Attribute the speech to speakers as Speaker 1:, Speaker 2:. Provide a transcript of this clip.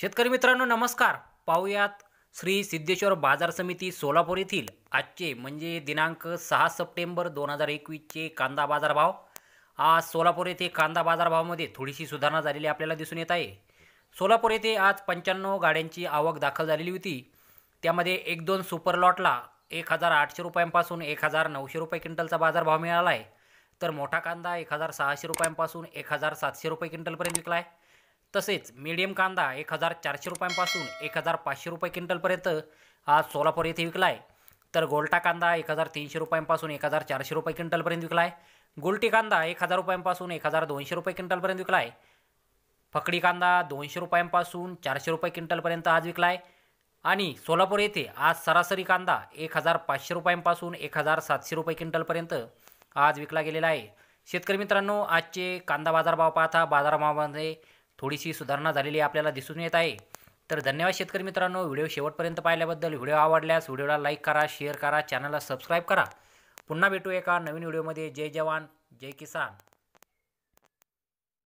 Speaker 1: शेतकरी मित्रांनो नमस्कार पाहुयात श्री सिद्धेश्वर बाजार समिती सोलापूर येथील आजचे म्हणजे दिनांक सहा सप्टेंबर दोन हजार एकवीसचे कांदा बाजारभाव आज सोलापूर येथे कांदा बाजारभावामध्ये थोडीशी सुधारणा झालेली आपल्याला दिसून येत आहे सोलापूर येथे आज पंच्याण्णव गाड्यांची आवक दाखल झालेली होती त्यामध्ये एक दोन सुपर लॉटला एक हजार आठशे रुपयांपासून एक हजार नऊशे रुपये क्विंटलचा बाजारभाव मिळाला आहे तर मोठा कांदा एक हजार सहाशे रुपयांपासून एक हजार सातशे रुपये क्विंटलपर्यंत विकला आहे तसेच मीडियम कांदा एक हजार चारशे रुपयांपासून एक हजार पाचशे रुपये क्विंटलपर्यंत आज सोलापूर येथे विकला आहे तर गोल्टा कांदा एक हजार तीनशे रुपयांपासून एक हजार चारशे रुपये क्विंटलपर्यंत विकला आहे गुलटी कांदा एक हजार रुपयांपासून एक हजार दोनशे रुपये क्विंटलपर्यंत विकला आहे फकडी कांदा दोनशे रुपयांपासून चारशे रुपये क्विंटलपर्यंत आज विकला आहे आणि सोलापूर येथे आज सरासरी कांदा एक हजार पाचशे रुपयांपासून एक हजार सातशे रुपये क्विंटलपर्यंत आज विकला गेलेला आहे शेतकरी मित्रांनो आजचे कांदा बाजारभाव पाहता बाजारभावामध्ये थोडीशी सुधारणा झालेली आपल्याला दिसून येत आहे तर धन्यवाद शेतकरी मित्रांनो व्हिडिओ शेवटपर्यंत पाहिल्याबद्दल व्हिडिओ आवडल्यास व्हिडिओला लाईक करा शेअर करा चॅनलला सबस्क्राईब करा पुन्हा भेटू एका नवीन व्हिडिओमध्ये जय जवान जय किसान